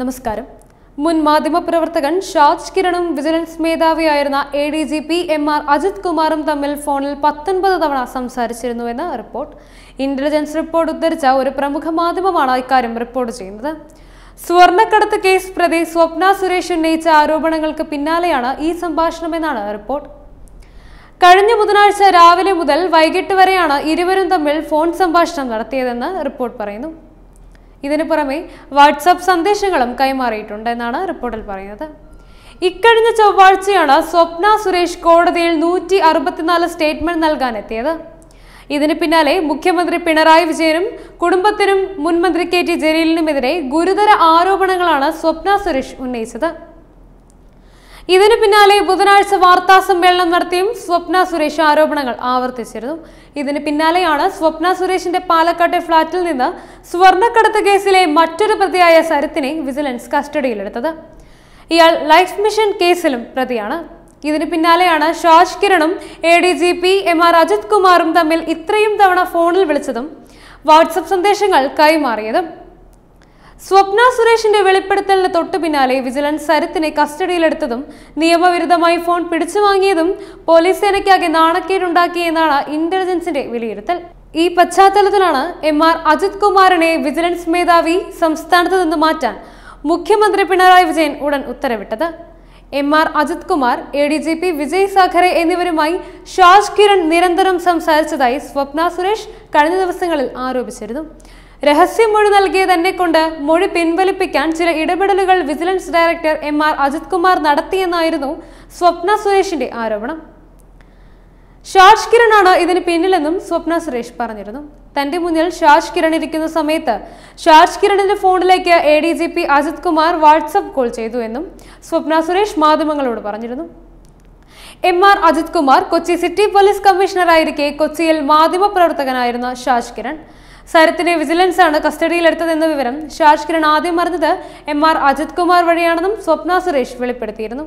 നമസ്കാരം മുൻ മാധ്യമപ്രവർത്തകൻ ഷാജ് കിരണും വിജിലൻസ് മേധാവിയായിരുന്ന A D G P M R Ajith കുമാറും തമ്മിൽ ഫോണിൽ പത്തൊൻപത് തവണ സംസാരിച്ചിരുന്നുവെന്ന് റിപ്പോർട്ട് ഇന്റലിജൻസ് റിപ്പോർട്ട് ഉദ്ധരിച്ച ഒരു പ്രമുഖ മാധ്യമമാണ് ഇക്കാര്യം റിപ്പോർട്ട് ചെയ്യുന്നത് സ്വർണ്ണക്കടത്ത് കേസ് പ്രതി സ്വപ്ന സുരേഷ് ഉന്നയിച്ച ആരോപണങ്ങൾക്ക് പിന്നാലെയാണ് ഈ സംഭാഷണമെന്നാണ് റിപ്പോർട്ട് കഴിഞ്ഞ ബുധനാഴ്ച രാവിലെ മുതൽ വൈകിട്ട് വരെയാണ് ഇരുവരും തമ്മിൽ ഫോൺ സംഭാഷണം നടത്തിയതെന്ന് റിപ്പോർട്ട് പറയുന്നു ഇതിനു പുറമെ വാട്സാപ്പ് സന്ദേശങ്ങളും കൈമാറിയിട്ടുണ്ട് എന്നാണ് റിപ്പോർട്ടിൽ പറയുന്നത് ഇക്കഴിഞ്ഞ ചൊവ്വാഴ്ചയാണ് സ്വപ്ന സുരേഷ് കോടതിയിൽ നൂറ്റി അറുപത്തിനാല് സ്റ്റേറ്റ്മെന്റ് നൽകാൻ എത്തിയത് ഇതിന് പിന്നാലെ മുഖ്യമന്ത്രി പിണറായി വിജയനും കുടുംബത്തിനും മുൻമന്ത്രി കെ ടി ജലീലിനുമെതിരെ ഗുരുതര ആരോപണങ്ങളാണ് സ്വപ്ന സുരേഷ് ഉന്നയിച്ചത് ഇതിനു പിന്നാലെ ബുധനാഴ്ച വാർത്താ സമ്മേളനം നടത്തിയും സ്വപ്ന സുരേഷ് ആരോപണങ്ങൾ ആവർത്തിച്ചിരുന്നു ഇതിന് പിന്നാലെയാണ് സ്വപ്ന സുരേഷിന്റെ പാലക്കാട്ടെ ഫ്ളാറ്റിൽ നിന്ന് സ്വർണ്ണക്കടത്ത് കേസിലെ മറ്റൊരു പ്രതിയായ സരത്തിനെ വിജിലൻസ് കസ്റ്റഡിയിലെടുത്തത് ഇയാൾ ലൈഫ് മിഷൻ കേസിലും പ്രതിയാണ് ഇതിന് പിന്നാലെയാണ് ഷാജ് കിരണും A D G P M R Ajith കുമാറും തമ്മിൽ ഇത്രയും തവണ ഫോണിൽ വിളിച്ചതും വാട്സപ്പ് സന്ദേശങ്ങൾ കൈമാറിയതും സ്വപ്ന സുരേഷിന്റെ വെളിപ്പെടുത്തലിന് തൊട്ടു പിന്നാലെ വിജിലൻസ് സരത്തിനെ കസ്റ്റഡിയിലെടുത്തതും നിയമവിരുദ്ധമായി ഫോൺ പിടിച്ചു വാങ്ങിയതും പോലീസ് സേനയ്ക്കാകെ നാണക്കേടുണ്ടാക്കിയെന്നാണ് ഇന്റലിജൻസിന്റെ വിലയിരുത്തൽ ഈ പശ്ചാത്തലത്തിലാണ് എം ആർ അജിത് കുമാറിനെ വിജിലൻസ് മേധാവി സംസ്ഥാനത്ത് നിന്ന് മാറ്റാൻ മുഖ്യമന്ത്രി പിണറായി വിജയൻ ഉടൻ ഉത്തരവിട്ടത് M R Ajith Kumar A D G P Vijay Sakhare എന്നിവരുമായി ഷാജ് കിരൺ നിരന്തരം സംസാരിച്ചതായി സ്വപ്ന സുരേഷ് കഴിഞ്ഞ ദിവസങ്ങളിൽ ആരോപിച്ചിരുന്നു രഹസ്യമൊഴി നൽകിയ തന്നെ കൊണ്ട് മൊഴി പിൻവലിപ്പിക്കാൻ ചില ഇടപെടലുകൾ vigilance director M R Ajith Kumar നടത്തിയെന്നായിരുന്നു സ്വപ്ന സുരേഷിന്റെ ആരോപണം ഷാജ് കിരണാണ് ഇതിന് പിന്നിലെന്നും സ്വപ്ന സുരേഷ് പറഞ്ഞിരുന്നു തന്റെ മുന്നിൽ ഷാജ് കിരൺ ഇരിക്കുന്ന സമയത്ത് ഷാജ് കിരണിന്റെ ഫോണിലേക്ക് A D G P Ajith Kumar WhatsApp call ചെയ്തു എന്നും സ്വപ്ന സുരേഷ് മാധ്യമങ്ങളോട് പറഞ്ഞിരുന്നു M R Ajith Kumar Kochi city police കമ്മീഷണറായിരിക്കെ കൊച്ചിയിൽ പ്രവർത്തകനായിരുന്ന ഷാജ് കിരൺ സരത്തിനെ വിജിലൻസ് ആണ് കസ്റ്റഡിയിലെടുത്തതെന്ന വിവരം ഷാജ് കിരൺ ആദ്യം അറിഞ്ഞത് എം ആർ അജിത് കുമാർ വഴിയാണെന്നും സ്വപ്ന സുരേഷ് വെളിപ്പെടുത്തിയിരുന്നു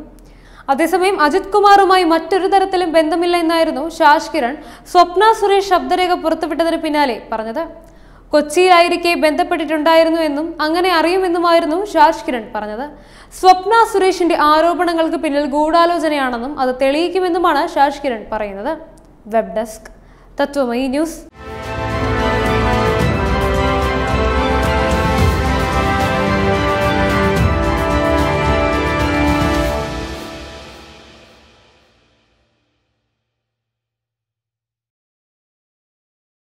അതേസമയം അജിത് കുമാറുമായി മറ്റൊരു തരത്തിലും ബന്ധമില്ല എന്നായിരുന്നു ഷാജ് കിരൺ സ്വപ്ന സുരേഷ് ശബ്ദരേഖ പുറത്തുവിട്ടതിന് പിന്നാലെ പറഞ്ഞത് കൊച്ചിയിലായിരിക്കെ എന്നും അങ്ങനെ അറിയുമെന്നുമായിരുന്നു ഷാജ് കിരൺ പറഞ്ഞത് സ്വപ്ന സുരേഷിന്റെ ആരോപണങ്ങൾക്ക് പിന്നിൽ ഗൂഢാലോചനയാണെന്നും അത് തെളിയിക്കുമെന്നുമാണ് ഷാജ് കിരൺ പറയുന്നത് വെബ് ഡെസ്ക് തത്വമയി ന്യൂസ്